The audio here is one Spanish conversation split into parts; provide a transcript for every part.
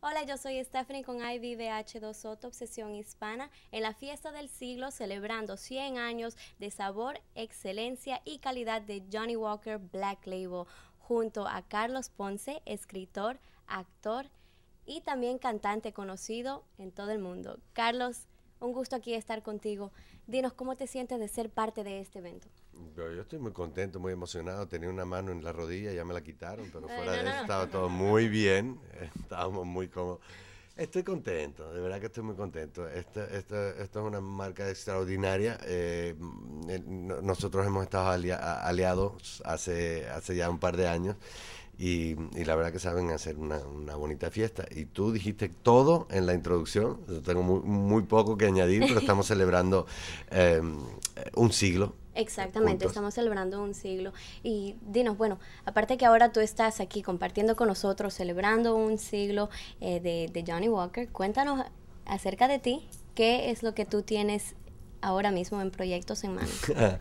Hola, yo soy Stephanie con IVBH2O, Obsesión Hispana, en la fiesta del siglo celebrando 100 años de sabor, excelencia y calidad de Johnny Walker Black Label, junto a Carlos Ponce, escritor, actor y también cantante conocido en todo el mundo. Carlos, un gusto aquí estar contigo. Dinos cómo te sientes de ser parte de este evento. Yo, estoy muy contento, muy emocionado. Tenía una mano en la rodilla, ya me la quitaron, pero fuera de eso estaba todo muy bien. Estábamos muy cómodos. Estoy contento, de verdad que estoy muy contento. Esto es una marca extraordinaria. Eh, mm, eh, nosotros hemos estado aliados hace, hace ya un par de años y, la verdad que saben hacer una, bonita fiesta. Y tú dijiste todo en la introducción. Yo tengo muy, muy poco que añadir, pero estamos celebrando em, eh, un siglo Exactamente, estamos celebrando un siglo. Y dinos, bueno, aparte que ahora tú estás aquí compartiendo con nosotros, celebrando un siglo eh, de, Johnny Walker, cuéntanos acerca de ti, ¿qué es lo que tú tienes ahora mismo en proyectos en mano?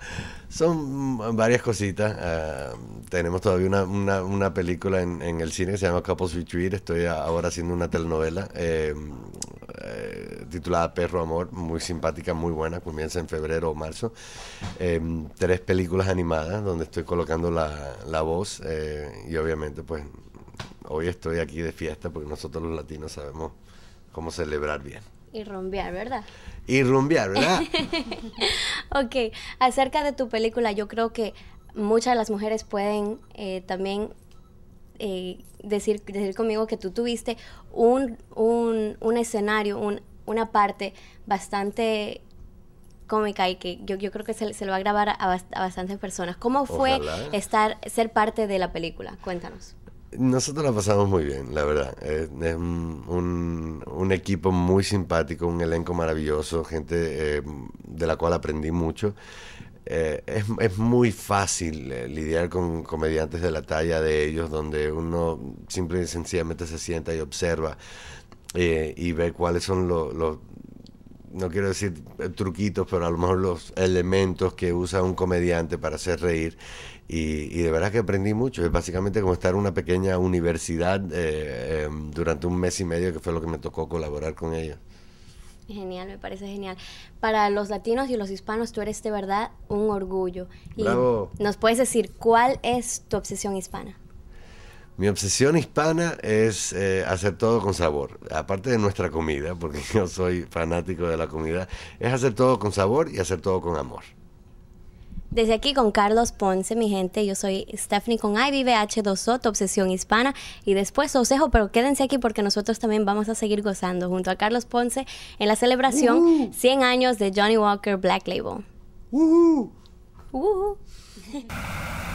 Son varias cositas. Ah, tenemos todavía una, una, película en, el cine que se llama Couples Retreat, estoy ahora haciendo una telenovela. Eh, eh, titulada Perro Amor, muy simpática, muy buena, comienza en febrero o marzo. Em, tres películas animadas donde estoy colocando la, voz eh, y obviamente pues hoy estoy aquí de fiesta porque nosotros los latinos sabemos cómo celebrar bien. Y rumbear, ¿verdad? Y rumbear, ¿verdad? ok, acerca de tu película, yo creo que muchas de las mujeres pueden eh, también eh, decir, decir conmigo que tú tuviste un, un, un escenario, un, una parte bastante cómica y que yo, yo creo que se, se lo va a grabar a, bastantes personas. ¿Cómo fue estar ser parte de la película? Cuéntanos. Nosotros la pasamos muy bien, la verdad. Eh, es, un, un, equipo muy simpático, un elenco maravilloso, gente eh, de la cual aprendí mucho. Eh, es, muy fácil eh, lidiar con comediantes de la talla de ellos, donde uno simple y sencillamente se sienta y observa eh, y ve cuáles son los, no quiero decir truquitos, pero a lo mejor los elementos que usa un comediante para hacer reír. Y, y de verdad que aprendí mucho. Es básicamente como estar en una pequeña universidad em, durante un mes y medio, que fue lo que me tocó colaborar con ellos. Genial, me parece genial. Para los latinos y los hispanos, tú eres de verdad un orgullo. Y ¿Nos puedes decir cuál es tu obsesión hispana? Mi obsesión hispana es eh, hacer todo con sabor, aparte de nuestra comida, porque yo soy fanático de la comida, es hacer todo con sabor y hacer todo con amor. Desde aquí con Carlos Ponce, mi gente, yo soy Stephanie con IVBH2O, obsesión hispana, y después os pero quédense aquí porque nosotros también vamos a seguir gozando junto a Carlos Ponce en la celebración 100 años de Johnny Walker Black Label.